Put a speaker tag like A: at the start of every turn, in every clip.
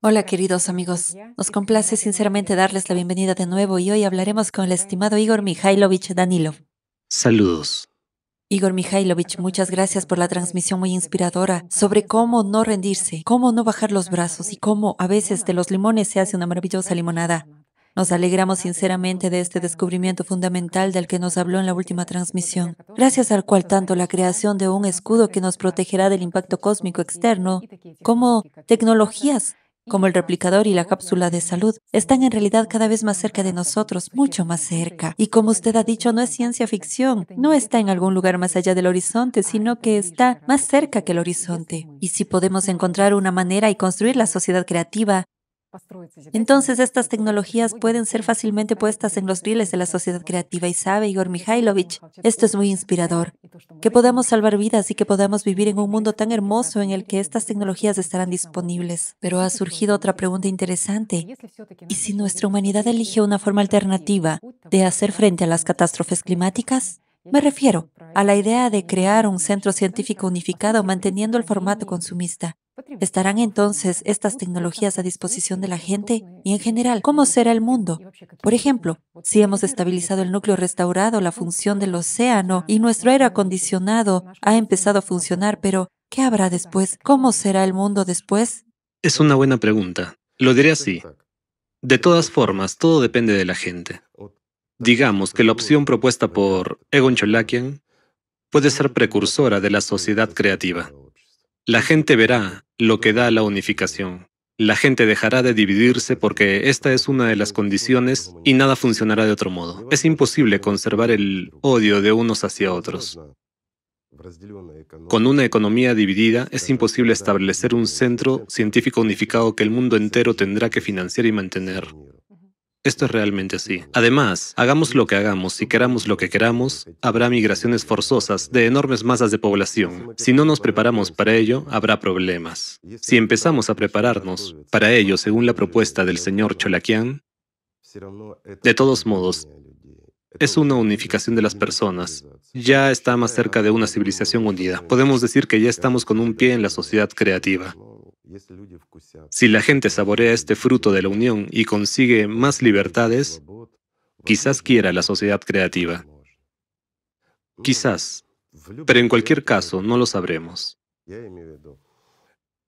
A: Hola queridos amigos, nos complace sinceramente darles la bienvenida de nuevo y hoy hablaremos con el estimado Igor Mikhailovich Danilov.
B: Saludos.
A: Igor Mikhailovich, muchas gracias por la transmisión muy inspiradora sobre cómo no rendirse, cómo no bajar los brazos y cómo a veces de los limones se hace una maravillosa limonada. Nos alegramos sinceramente de este descubrimiento fundamental del que nos habló en la última transmisión, gracias al cual tanto la creación de un escudo que nos protegerá del impacto cósmico externo como tecnologías como el replicador y la cápsula de salud, están en realidad cada vez más cerca de nosotros, mucho más cerca. Y como usted ha dicho, no es ciencia ficción, no está en algún lugar más allá del horizonte, sino que está más cerca que el horizonte. Y si podemos encontrar una manera y construir la sociedad creativa entonces estas tecnologías pueden ser fácilmente puestas en los rieles de la sociedad creativa y sabe Igor Mikhailovich, esto es muy inspirador, que podamos salvar vidas y que podamos vivir en un mundo tan hermoso en el que estas tecnologías estarán disponibles. Pero ha surgido otra pregunta interesante. ¿Y si nuestra humanidad elige una forma alternativa de hacer frente a las catástrofes climáticas? Me refiero a la idea de crear un centro científico unificado manteniendo el formato consumista ¿Estarán entonces estas tecnologías a disposición de la gente? Y en general, ¿cómo será el mundo? Por ejemplo, si hemos estabilizado el núcleo restaurado, la función del océano y nuestro aire acondicionado ha empezado a funcionar, pero ¿qué habrá después? ¿Cómo será el mundo después?
B: Es una buena pregunta. Lo diré así. De todas formas, todo depende de la gente. Digamos que la opción propuesta por Egon Cholakian puede ser precursora de la sociedad creativa. La gente verá lo que da la unificación. La gente dejará de dividirse porque esta es una de las condiciones y nada funcionará de otro modo. Es imposible conservar el odio de unos hacia otros. Con una economía dividida es imposible establecer un centro científico unificado que el mundo entero tendrá que financiar y mantener. Esto es realmente así. Además, hagamos lo que hagamos si queramos lo que queramos, habrá migraciones forzosas de enormes masas de población. Si no nos preparamos para ello, habrá problemas. Si empezamos a prepararnos para ello según la propuesta del señor Cholakian, de todos modos, es una unificación de las personas. Ya está más cerca de una civilización unida. Podemos decir que ya estamos con un pie en la sociedad creativa. Este si la gente saborea este fruto de la unión y consigue más libertades, quizás quiera la sociedad creativa. Quizás, pero en cualquier caso no lo sabremos.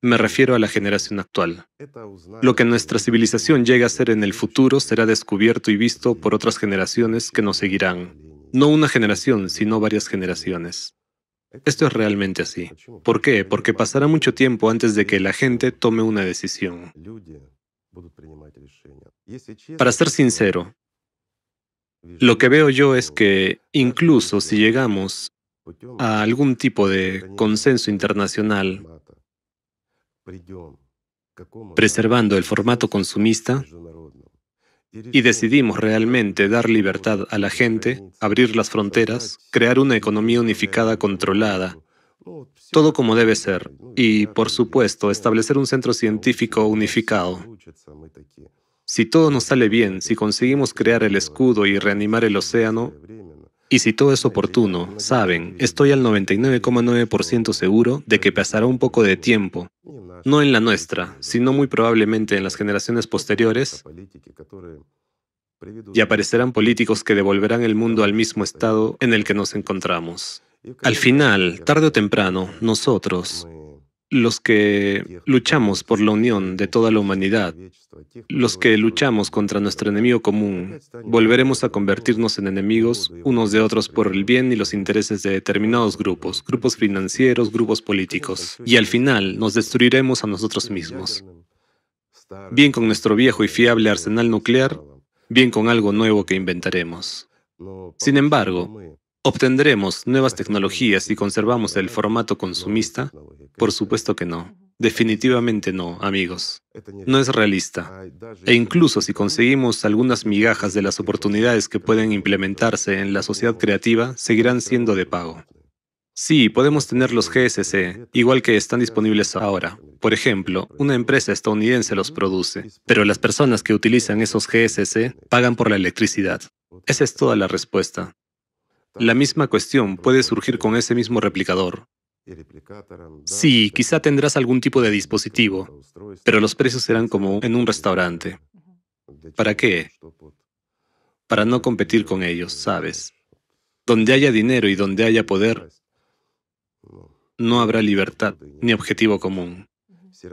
B: Me refiero a la generación actual. Lo que nuestra civilización llega a ser en el futuro será descubierto y visto por otras generaciones que nos seguirán. No una generación, sino varias generaciones. Esto es realmente así. ¿Por qué? Porque pasará mucho tiempo antes de que la gente tome una decisión. Para ser sincero, lo que veo yo es que incluso si llegamos a algún tipo de consenso internacional, preservando el formato consumista, y decidimos realmente dar libertad a la gente, abrir las fronteras, crear una economía unificada controlada, todo como debe ser, y, por supuesto, establecer un centro científico unificado. Si todo nos sale bien, si conseguimos crear el escudo y reanimar el océano, y si todo es oportuno, saben, estoy al 99,9% seguro de que pasará un poco de tiempo, no en la nuestra, sino muy probablemente en las generaciones posteriores, y aparecerán políticos que devolverán el mundo al mismo estado en el que nos encontramos. Al final, tarde o temprano, nosotros, los que luchamos por la unión de toda la humanidad, los que luchamos contra nuestro enemigo común, volveremos a convertirnos en enemigos unos de otros por el bien y los intereses de determinados grupos, grupos financieros, grupos políticos, y al final nos destruiremos a nosotros mismos. Bien con nuestro viejo y fiable arsenal nuclear, bien con algo nuevo que inventaremos. Sin embargo, obtendremos nuevas tecnologías y conservamos el formato consumista, por supuesto que no. Definitivamente no, amigos. No es realista. E incluso si conseguimos algunas migajas de las oportunidades que pueden implementarse en la sociedad creativa, seguirán siendo de pago. Sí, podemos tener los GSC, igual que están disponibles ahora. Por ejemplo, una empresa estadounidense los produce, pero las personas que utilizan esos GSC este pagan por la electricidad. Esa es toda la respuesta. La misma cuestión puede surgir con ese mismo replicador, Sí, quizá tendrás algún tipo de dispositivo, pero los precios serán como en un restaurante. ¿Para qué? Para no competir con ellos, ¿sabes? Donde haya dinero y donde haya poder, no habrá libertad ni objetivo común.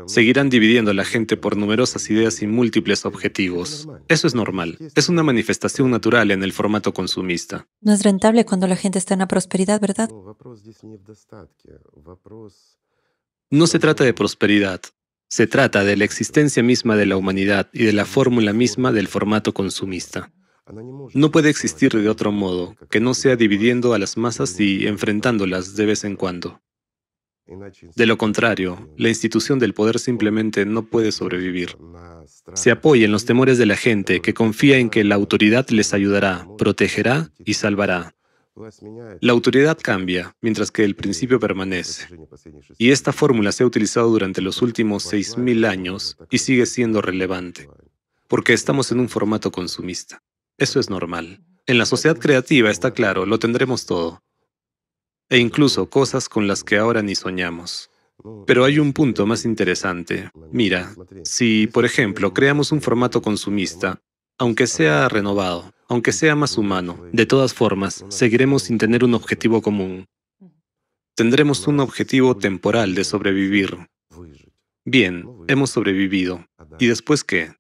B: Seguirán dividiendo a la gente por numerosas ideas y múltiples objetivos. Eso es normal. Es una manifestación natural en el formato consumista.
A: No es rentable cuando la gente está en la prosperidad, ¿verdad?
B: No se trata de prosperidad. Se trata de la existencia misma de la humanidad y de la fórmula misma del formato consumista. No puede existir de otro modo que no sea dividiendo a las masas y enfrentándolas de vez en cuando. De lo contrario, la institución del poder simplemente no puede sobrevivir. Se apoya en los temores de la gente que confía en que la autoridad les ayudará, protegerá y salvará. La autoridad cambia, mientras que el principio permanece. Y esta fórmula se ha utilizado durante los últimos 6.000 años y sigue siendo relevante, porque estamos en un formato consumista. Eso es normal. En la sociedad creativa está claro, lo tendremos todo e incluso cosas con las que ahora ni soñamos. Pero hay un punto más interesante. Mira, si, por ejemplo, creamos un formato consumista, aunque sea renovado, aunque sea más humano, de todas formas, seguiremos sin tener un objetivo común. Tendremos un objetivo temporal de sobrevivir. Bien, hemos sobrevivido. ¿Y después qué?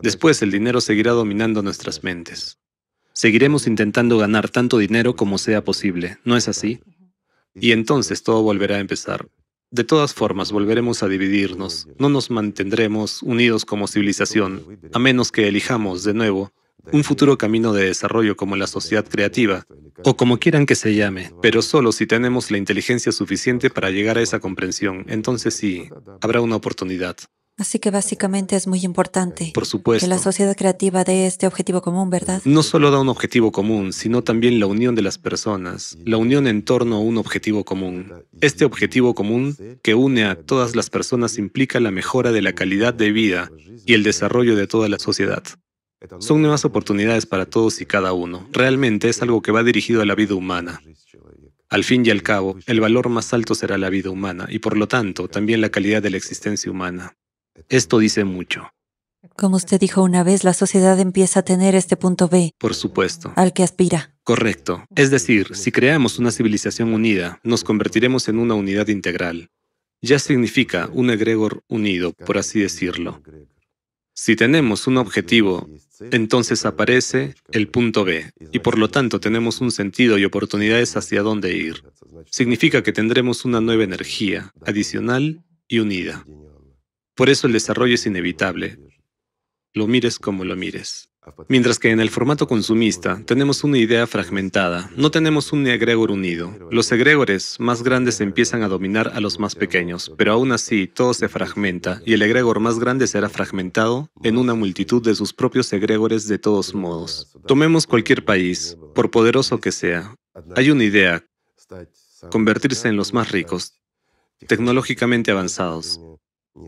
B: Después el dinero seguirá dominando nuestras mentes. Seguiremos intentando ganar tanto dinero como sea posible, ¿no es así? Y entonces todo volverá a empezar. De todas formas, volveremos a dividirnos. No nos mantendremos unidos como civilización, a menos que elijamos, de nuevo, un futuro camino de desarrollo como la sociedad creativa, o como quieran que se llame, pero solo si tenemos la inteligencia suficiente para llegar a esa comprensión, entonces sí, habrá una oportunidad.
A: Así que básicamente es muy importante que la sociedad creativa dé este objetivo común, ¿verdad?
B: No solo da un objetivo común, sino también la unión de las personas, la unión en torno a un objetivo común. Este objetivo común que une a todas las personas implica la mejora de la calidad de vida y el desarrollo de toda la sociedad. Son nuevas oportunidades para todos y cada uno. Realmente es algo que va dirigido a la vida humana. Al fin y al cabo, el valor más alto será la vida humana y por lo tanto también la calidad de la existencia humana. Esto dice mucho.
A: Como usted dijo una vez, la sociedad empieza a tener este punto B.
B: Por supuesto.
A: Al que aspira.
B: Correcto. Es decir, si creamos una civilización unida, nos convertiremos en una unidad integral. Ya significa un egregor unido, por así decirlo. Si tenemos un objetivo, entonces aparece el punto B, y por lo tanto tenemos un sentido y oportunidades hacia dónde ir. Significa que tendremos una nueva energía, adicional y unida. Por eso el desarrollo es inevitable, lo mires como lo mires. Mientras que en el formato consumista tenemos una idea fragmentada, no tenemos un egregor unido. Los egregores más grandes empiezan a dominar a los más pequeños, pero aún así todo se fragmenta y el egregor más grande será fragmentado en una multitud de sus propios egregores de todos modos. Tomemos cualquier país, por poderoso que sea. Hay una idea, convertirse en los más ricos, tecnológicamente avanzados,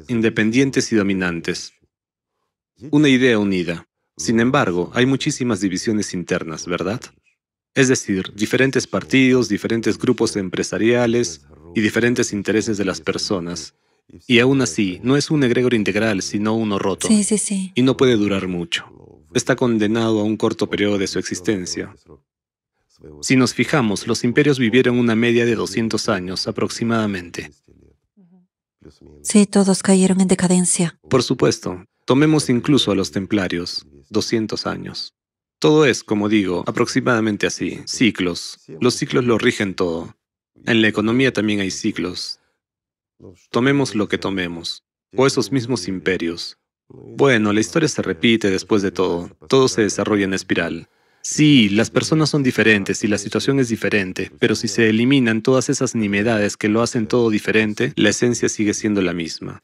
B: independientes y dominantes. Una idea unida. Sin embargo, hay muchísimas divisiones internas, ¿verdad? Es decir, diferentes partidos, diferentes grupos empresariales y diferentes intereses de las personas. Y aún así, no es un egregor integral, sino uno roto. Sí, sí, sí. Y no puede durar mucho. Está condenado a un corto periodo de su existencia. Si nos fijamos, los imperios vivieron una media de 200 años aproximadamente.
A: Sí, todos cayeron en decadencia.
B: Por supuesto, tomemos incluso a los templarios, 200 años. Todo es, como digo, aproximadamente así, ciclos. Los ciclos lo rigen todo. En la economía también hay ciclos. Tomemos lo que tomemos, o esos mismos imperios. Bueno, la historia se repite después de todo, todo se desarrolla en espiral. Sí, las personas son diferentes y la situación es diferente, pero si se eliminan todas esas nimiedades que lo hacen todo diferente, la esencia sigue siendo la misma.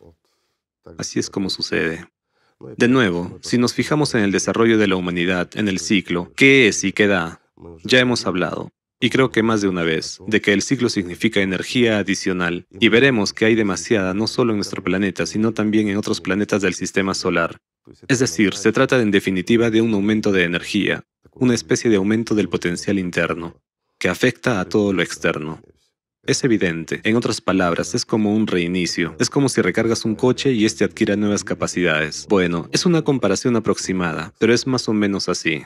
B: Así es como sucede. De nuevo, si nos fijamos en el desarrollo de la humanidad, en el ciclo, ¿qué es y qué da? Ya hemos hablado, y creo que más de una vez, de que el ciclo significa energía adicional, y veremos que hay demasiada no solo en nuestro planeta, sino también en otros planetas del sistema solar. Es decir, se trata en definitiva de un aumento de energía, una especie de aumento del potencial interno, que afecta a todo lo externo. Es evidente, en otras palabras, es como un reinicio. Es como si recargas un coche y éste adquiera nuevas capacidades. Bueno, es una comparación aproximada, pero es más o menos así.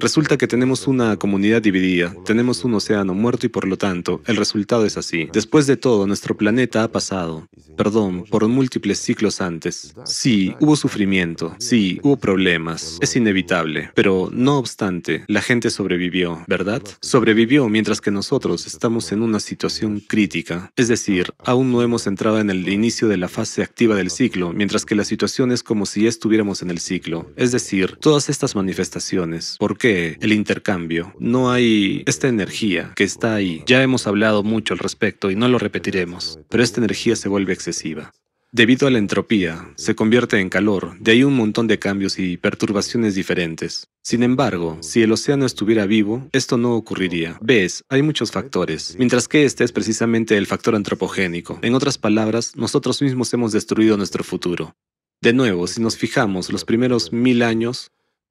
B: Resulta que tenemos una comunidad dividida, tenemos un océano muerto y por lo tanto, el resultado es así. Después de todo, nuestro planeta ha pasado, perdón, por múltiples ciclos antes. Sí, hubo sufrimiento, sí, hubo problemas, es inevitable, pero no obstante, la gente sobrevivió, ¿verdad? Sobrevivió mientras que nosotros estamos en una situación crítica, es decir, aún no hemos entrado en el inicio de la fase activa del ciclo, mientras que la situación es como si estuviéramos en el ciclo, es decir, todas estas manifestaciones, por el intercambio, no hay esta energía que está ahí. Ya hemos hablado mucho al respecto y no lo repetiremos, pero esta energía se vuelve excesiva. Debido a la entropía, se convierte en calor, de ahí un montón de cambios y perturbaciones diferentes. Sin embargo, si el océano estuviera vivo, esto no ocurriría. Ves, hay muchos factores, mientras que este es precisamente el factor antropogénico. En otras palabras, nosotros mismos hemos destruido nuestro futuro. De nuevo, si nos fijamos los primeros mil años,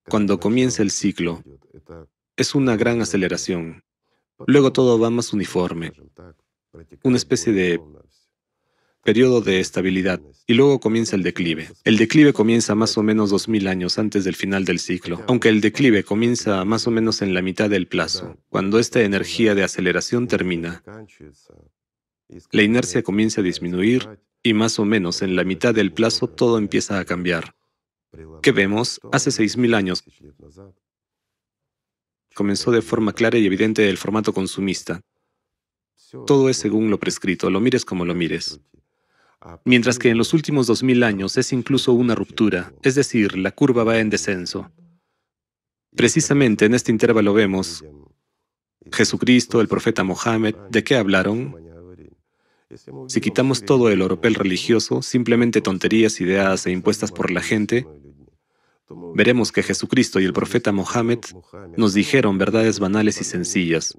B: cuando comienza el ciclo. Es una gran aceleración. Luego todo va más uniforme, una especie de periodo de estabilidad, y luego comienza el declive. El declive comienza más o menos 2.000 años antes del final del ciclo, aunque el declive comienza más o menos en la mitad del plazo. Cuando esta energía de aceleración termina, la inercia comienza a disminuir y más o menos en la mitad del plazo todo empieza a cambiar que vemos hace 6.000 años. Comenzó de forma clara y evidente el formato consumista. Todo es según lo prescrito, lo mires como lo mires. Mientras que en los últimos 2.000 años es incluso una ruptura, es decir, la curva va en descenso. Precisamente en este intervalo vemos Jesucristo, el profeta Mohammed, ¿de qué hablaron? Si quitamos todo el oropel religioso, simplemente tonterías ideadas e impuestas por la gente, veremos que Jesucristo y el profeta Mohammed nos dijeron verdades banales y sencillas,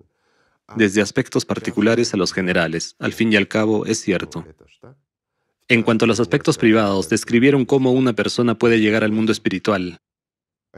B: desde aspectos particulares a los generales. Al fin y al cabo, es cierto. En cuanto a los aspectos privados, describieron cómo una persona puede llegar al mundo espiritual,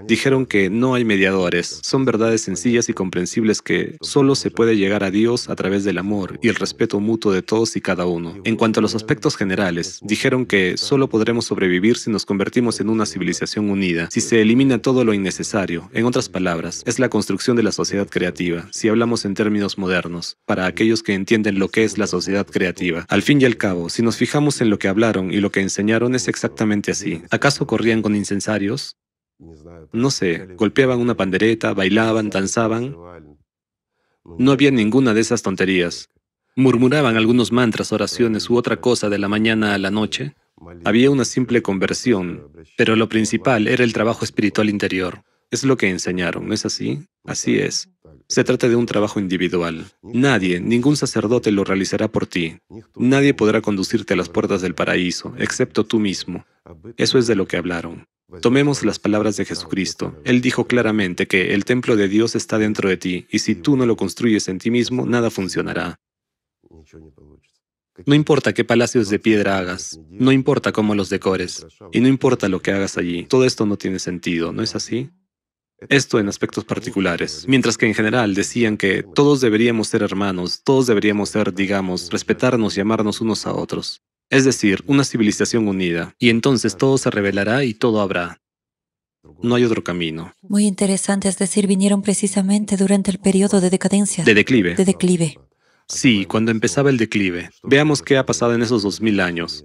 B: Dijeron que no hay mediadores. Son verdades sencillas y comprensibles que solo se puede llegar a Dios a través del amor y el respeto mutuo de todos y cada uno. En cuanto a los aspectos generales, dijeron que solo podremos sobrevivir si nos convertimos en una civilización unida, si se elimina todo lo innecesario. En otras palabras, es la construcción de la sociedad creativa, si hablamos en términos modernos, para aquellos que entienden lo que es la sociedad creativa. Al fin y al cabo, si nos fijamos en lo que hablaron y lo que enseñaron es exactamente así. ¿Acaso corrían con incensarios? No sé, golpeaban una pandereta, bailaban, danzaban. No había ninguna de esas tonterías. Murmuraban algunos mantras, oraciones u otra cosa de la mañana a la noche. Había una simple conversión, pero lo principal era el trabajo espiritual interior. Es lo que enseñaron, ¿no es así? Así es. Se trata de un trabajo individual. Nadie, ningún sacerdote lo realizará por ti. Nadie podrá conducirte a las puertas del paraíso, excepto tú mismo. Eso es de lo que hablaron. Tomemos las palabras de Jesucristo. Él dijo claramente que el templo de Dios está dentro de ti, y si tú no lo construyes en ti mismo, nada funcionará. No importa qué palacios de piedra hagas, no importa cómo los decores, y no importa lo que hagas allí, todo esto no tiene sentido, ¿no es así? Esto en aspectos particulares, mientras que en general decían que todos deberíamos ser hermanos, todos deberíamos ser, digamos, respetarnos y amarnos unos a otros. Es decir, una civilización unida, y entonces todo se revelará y todo habrá. No hay otro camino. Muy
A: interesante, es decir, vinieron precisamente durante el periodo de decadencia. De declive. De declive.
B: Sí, cuando empezaba el declive. Veamos qué ha pasado en esos dos mil años.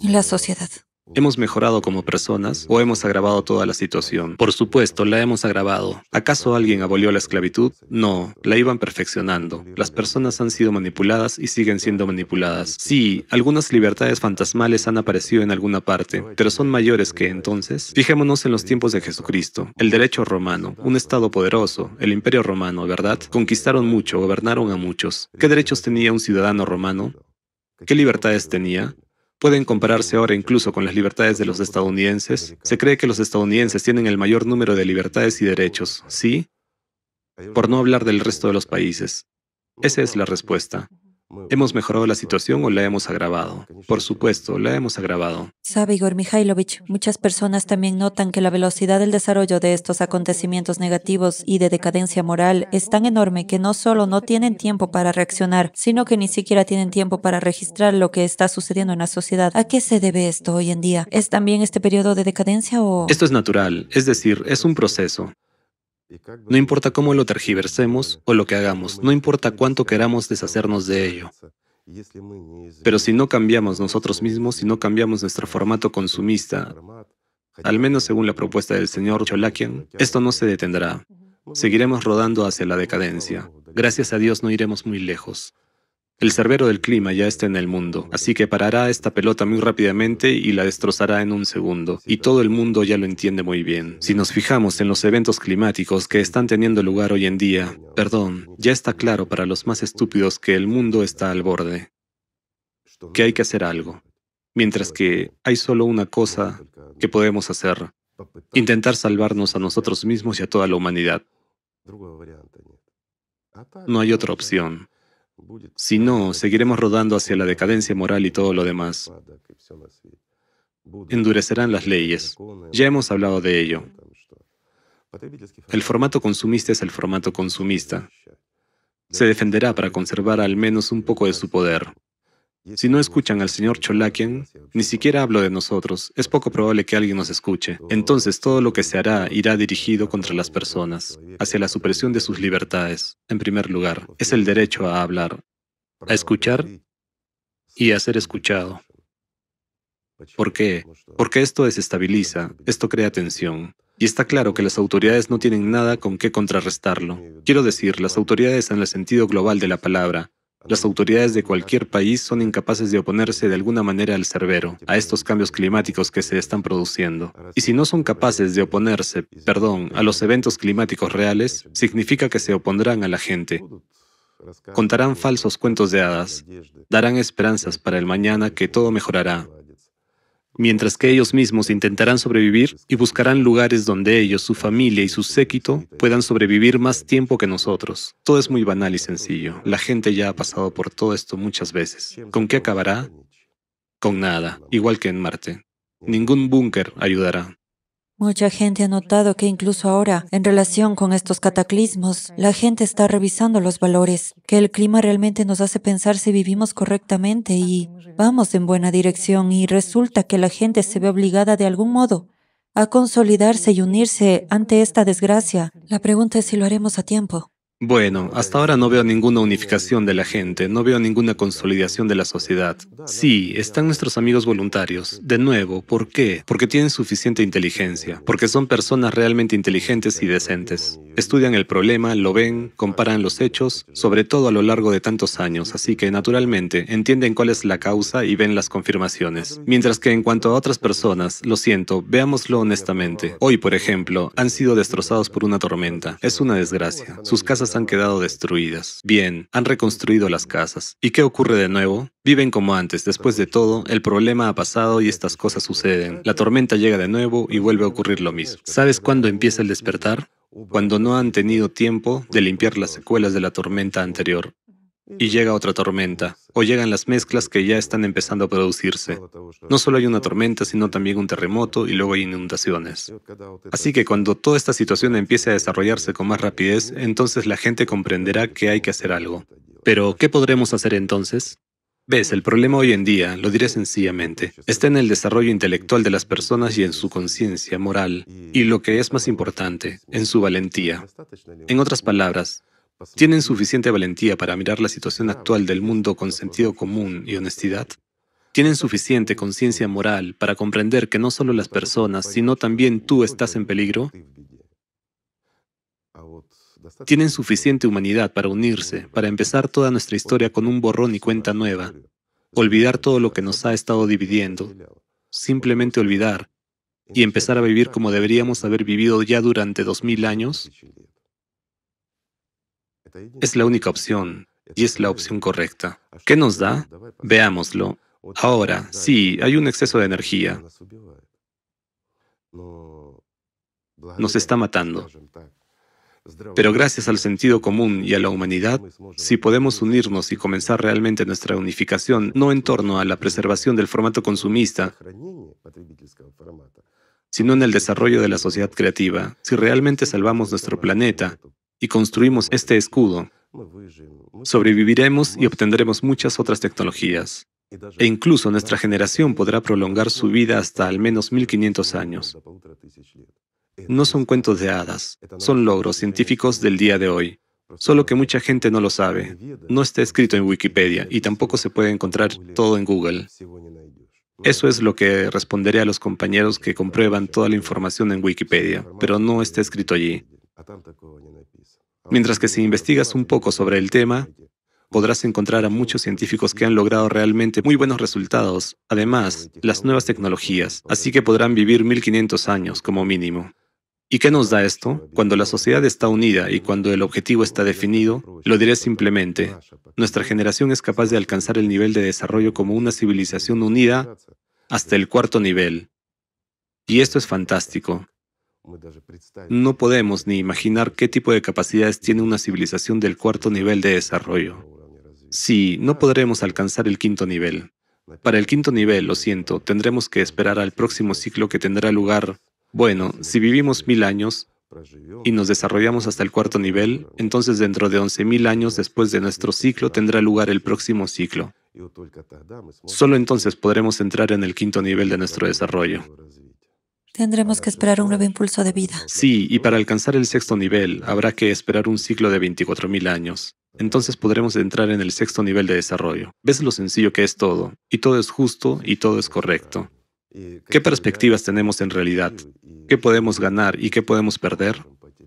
A: La sociedad.
B: ¿Hemos mejorado como personas o hemos agravado toda la situación? Por supuesto, la hemos agravado. ¿Acaso alguien abolió la esclavitud? No, la iban perfeccionando. Las personas han sido manipuladas y siguen siendo manipuladas. Sí, algunas libertades fantasmales han aparecido en alguna parte, pero son mayores que entonces. Fijémonos en los tiempos de Jesucristo, el derecho romano, un Estado poderoso, el imperio romano, ¿verdad? Conquistaron mucho, gobernaron a muchos. ¿Qué derechos tenía un ciudadano romano? ¿Qué libertades tenía? pueden compararse ahora incluso con las libertades de los estadounidenses? Se cree que los estadounidenses tienen el mayor número de libertades y derechos, ¿sí? Por no hablar del resto de los países. Esa es la respuesta. ¿Hemos mejorado la situación o la hemos agravado? Por supuesto, la hemos agravado.
A: Sabe Igor Mikhailovich, muchas personas también notan que la velocidad del desarrollo de estos acontecimientos negativos y de decadencia moral es tan enorme que no solo no tienen tiempo para reaccionar, sino que ni siquiera tienen tiempo para registrar lo que está sucediendo en la sociedad. ¿A qué se debe esto hoy en día? ¿Es también este periodo de decadencia o...?
B: Esto es natural, es decir, es un proceso. No importa cómo lo tergiversemos o lo que hagamos, no importa cuánto queramos deshacernos de ello. Pero si no cambiamos nosotros mismos, si no cambiamos nuestro formato consumista, al menos según la propuesta del señor Cholakian, esto no se detendrá. Seguiremos rodando hacia la decadencia. Gracias a Dios no iremos muy lejos. El cerbero del clima ya está en el mundo, así que parará esta pelota muy rápidamente y la destrozará en un segundo, y todo el mundo ya lo entiende muy bien. Si nos fijamos en los eventos climáticos que están teniendo lugar hoy en día, perdón, ya está claro para los más estúpidos que el mundo está al borde, que hay que hacer algo, mientras que hay solo una cosa que podemos hacer, intentar salvarnos a nosotros mismos y a toda la humanidad. No hay otra opción. Si no, seguiremos rodando hacia la decadencia moral y todo lo demás. Endurecerán las leyes. Ya hemos hablado de ello. El formato consumista es el formato consumista. Se defenderá para conservar al menos un poco de su poder. Si no escuchan al señor Cholakian, ni siquiera hablo de nosotros, es poco probable que alguien nos escuche. Entonces todo lo que se hará irá dirigido contra las personas, hacia la supresión de sus libertades. En primer lugar, es el derecho a hablar, a escuchar y a ser escuchado. ¿Por qué? Porque esto desestabiliza, esto crea tensión. Y está claro que las autoridades no tienen nada con qué contrarrestarlo. Quiero decir, las autoridades en el sentido global de la palabra, las autoridades de cualquier país son incapaces de oponerse de alguna manera al cerbero, a estos cambios climáticos que se están produciendo. Y si no son capaces de oponerse, perdón, a los eventos climáticos reales, significa que se opondrán a la gente. Contarán falsos cuentos de hadas, darán esperanzas para el mañana que todo mejorará, mientras que ellos mismos intentarán sobrevivir y buscarán lugares donde ellos, su familia y su séquito puedan sobrevivir más tiempo que nosotros. Todo es muy banal y sencillo. La gente ya ha pasado por todo esto muchas veces. ¿Con qué acabará? Con nada, igual que en Marte. Ningún búnker ayudará.
A: Mucha gente ha notado que incluso ahora, en relación con estos cataclismos, la gente está revisando los valores, que el clima realmente nos hace pensar si vivimos correctamente y vamos en buena dirección y resulta que la gente se ve obligada de algún modo a consolidarse y unirse ante esta desgracia. La pregunta es si lo haremos a tiempo.
B: Bueno, hasta ahora no veo ninguna unificación de la gente, no veo ninguna consolidación de la sociedad. Sí, están nuestros amigos voluntarios. De nuevo, ¿por qué? Porque tienen suficiente inteligencia, porque son personas realmente inteligentes y decentes. Estudian el problema, lo ven, comparan los hechos, sobre todo a lo largo de tantos años, así que naturalmente entienden cuál es la causa y ven las confirmaciones. Mientras que en cuanto a otras personas, lo siento, veámoslo honestamente. Hoy, por ejemplo, han sido destrozados por una tormenta. Es una desgracia. Sus casas han quedado destruidas. Bien, han reconstruido las casas. ¿Y qué ocurre de nuevo? Viven como antes, después de todo, el problema ha pasado y estas cosas suceden. La tormenta llega de nuevo y vuelve a ocurrir lo mismo. ¿Sabes cuándo empieza el despertar? Cuando no han tenido tiempo de limpiar las secuelas de la tormenta anterior y llega otra tormenta, o llegan las mezclas que ya están empezando a producirse. No solo hay una tormenta, sino también un terremoto y luego hay inundaciones. Así que cuando toda esta situación empiece a desarrollarse con más rapidez, entonces la gente comprenderá que hay que hacer algo. Pero, ¿qué podremos hacer entonces? Ves, el problema hoy en día, lo diré sencillamente, está en el desarrollo intelectual de las personas y en su conciencia moral, y lo que es más importante, en su valentía. En otras palabras, ¿Tienen suficiente valentía para mirar la situación ah, actual del mundo con sentido común y honestidad? ¿Tienen suficiente conciencia moral para comprender que no solo las personas, sino también tú estás en peligro? ¿Tienen suficiente humanidad para unirse, para empezar toda nuestra historia con un borrón y cuenta nueva? Olvidar todo lo que nos ha estado dividiendo, simplemente olvidar y empezar a vivir como deberíamos haber vivido ya durante dos mil años? Es la única opción y es la opción correcta. ¿Qué nos da? Veámoslo. Ahora, sí, hay un exceso de energía. Nos está matando. Pero gracias al sentido común y a la humanidad, si podemos unirnos y comenzar realmente nuestra unificación, no en torno a la preservación del formato consumista, sino en el desarrollo de la sociedad creativa, si realmente salvamos nuestro planeta y construimos este escudo, sobreviviremos y obtendremos muchas otras tecnologías. E incluso nuestra generación podrá prolongar su vida hasta al menos 1500 años. No son cuentos de hadas, son logros científicos del día de hoy. Solo que mucha gente no lo sabe. No está escrito en Wikipedia y tampoco se puede encontrar todo en Google. Eso es lo que responderé a los compañeros que comprueban toda la información en Wikipedia, pero no está escrito allí. Mientras que si investigas un poco sobre el tema, podrás encontrar a muchos científicos que han logrado realmente muy buenos resultados, además, las nuevas tecnologías, así que podrán vivir 1500 años como mínimo. ¿Y qué nos da esto? Cuando la sociedad está unida y cuando el objetivo está definido, lo diré simplemente, nuestra generación es capaz de alcanzar el nivel de desarrollo como una civilización unida hasta el cuarto nivel. Y esto es fantástico. No podemos ni imaginar qué tipo de capacidades tiene una civilización del cuarto nivel de desarrollo. Sí, no podremos alcanzar el quinto nivel. Para el quinto nivel, lo siento, tendremos que esperar al próximo ciclo que tendrá lugar. Bueno, si vivimos mil años y nos desarrollamos hasta el cuarto nivel, entonces dentro de mil años después de nuestro ciclo tendrá lugar el próximo ciclo. Solo entonces podremos entrar en el quinto nivel de nuestro desarrollo.
A: Tendremos que esperar un nuevo impulso de vida.
B: Sí, y para alcanzar el sexto nivel habrá que esperar un ciclo de 24.000 años. Entonces podremos entrar en el sexto nivel de desarrollo. Ves lo sencillo que es todo, y todo es justo y todo es correcto. ¿Qué perspectivas tenemos en realidad? ¿Qué podemos ganar y qué podemos perder?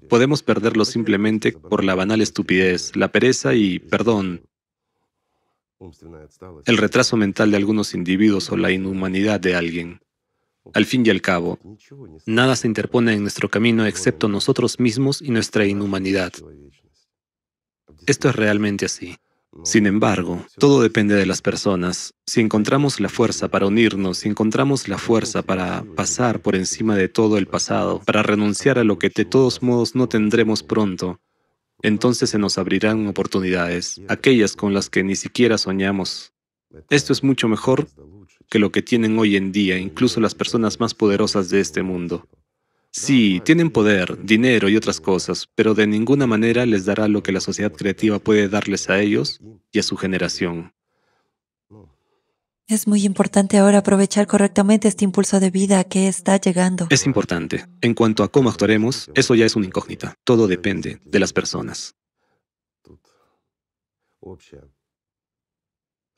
B: Podemos perderlo simplemente por la banal estupidez, la pereza y, perdón, el retraso mental de algunos individuos o la inhumanidad de alguien. Al fin y al cabo, nada se interpone en nuestro camino excepto nosotros mismos y nuestra inhumanidad. Esto es realmente así. Sin embargo, todo depende de las personas. Si encontramos la fuerza para unirnos, si encontramos la fuerza para pasar por encima de todo el pasado, para renunciar a lo que de todos modos no tendremos pronto, entonces se nos abrirán oportunidades, aquellas con las que ni siquiera soñamos. Esto es mucho mejor que lo que tienen hoy en día incluso las personas más poderosas de este mundo. Sí, tienen poder, dinero y otras cosas, pero de ninguna manera les dará lo que la sociedad creativa puede darles a ellos y a su generación.
A: Es muy importante ahora aprovechar correctamente este impulso de vida que está llegando.
B: Es importante. En cuanto a cómo actuaremos, eso ya es una incógnita. Todo depende de las personas.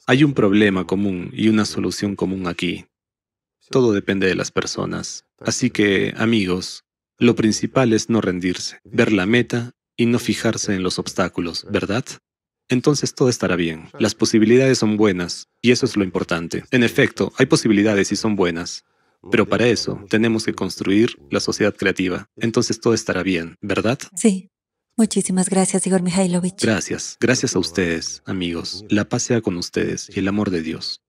B: Hay un problema común y una solución común aquí. Todo depende de las personas. Así que, amigos, lo principal es no rendirse, ver la meta y no fijarse en los obstáculos, ¿verdad? Entonces todo estará bien. Las posibilidades son buenas, y eso es lo importante. En efecto, hay posibilidades y son buenas. Pero para eso tenemos que construir la sociedad creativa. Entonces todo estará bien, ¿verdad?
A: Sí. Muchísimas gracias, Igor Mikhailovich.
B: Gracias, gracias a ustedes, amigos. La paz sea con ustedes y el amor de Dios.